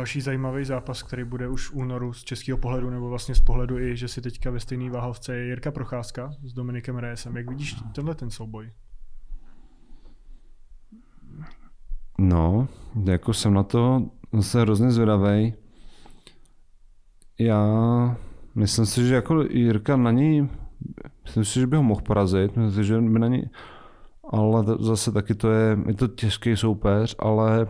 Další zajímavý zápas, který bude už v únoru z českého pohledu, nebo vlastně z pohledu i, že si teďka ve stejný váhovce je Jirka Procházka s Dominikem Reesem. Jak vidíš tenhle ten souboj? No, jako jsem na to zase hrozně zvědavej. Já myslím si, že jako Jirka na ní, myslím si, že by ho mohl porazit, myslím si, že by na ní, ale zase taky to je, je to těžký soupeř, ale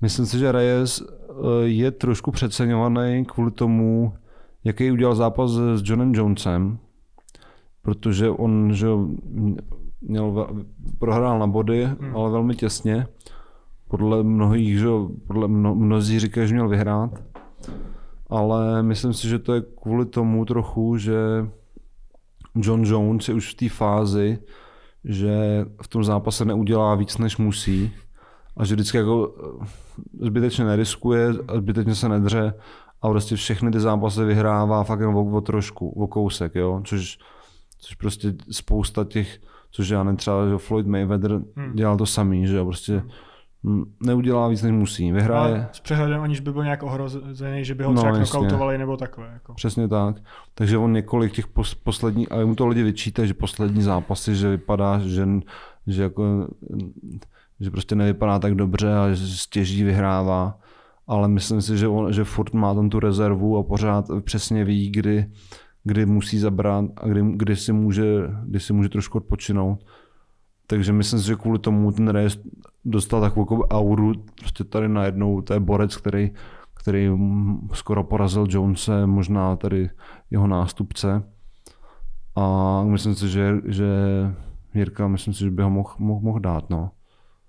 myslím si, že Reyes Eh, je trošku přeceňovaný kvůli tomu, jaký udělal zápas s Johnem Jonesem, protože on že měl, prohrál na body, hmm. ale velmi těsně. Podle mnohých, že, podle mno, mnozí říkají, že měl vyhrát. Ale myslím si, že to je kvůli tomu trochu, že John Jones je už v té fázi, že v tom zápase neudělá víc, než musí a že vždycky jako eh, zbytečně neriskuje, zbytečně se nedře a prostě všechny ty zápasy vyhrává fakt jen o, o trošku, o kousek, jo? Což, což prostě spousta těch, což já nevím, třeba že Floyd Mayweather hmm. dělal to samý, že jo? prostě hmm neudělá víc, než musí. Vyhraje. Ale s přehledem, aniž by byl nějak ohrozený, že by ho no, knockoutovali nebo takové. Jako. Přesně tak. Takže on několik těch pos, posledních, a mu to lidi vyčítají, že poslední zápasy, že vypadá, že, že, jako, že prostě nevypadá tak dobře a že stěží vyhrává. Ale myslím si, že, on, že furt má tam tu rezervu a pořád přesně ví, kdy, kdy musí zabrat a kdy, kdy, si může, kdy si může trošku odpočinout takže myslím si, že kvůli tomu ten rejestr dostal takovou jako auru, prostě tady najednou to je borec, který, který skoro porazil Jonese, možná tady jeho nástupce. A myslím si, že, že Jirka, myslím si, že by ho mohl moh, moh dát. No.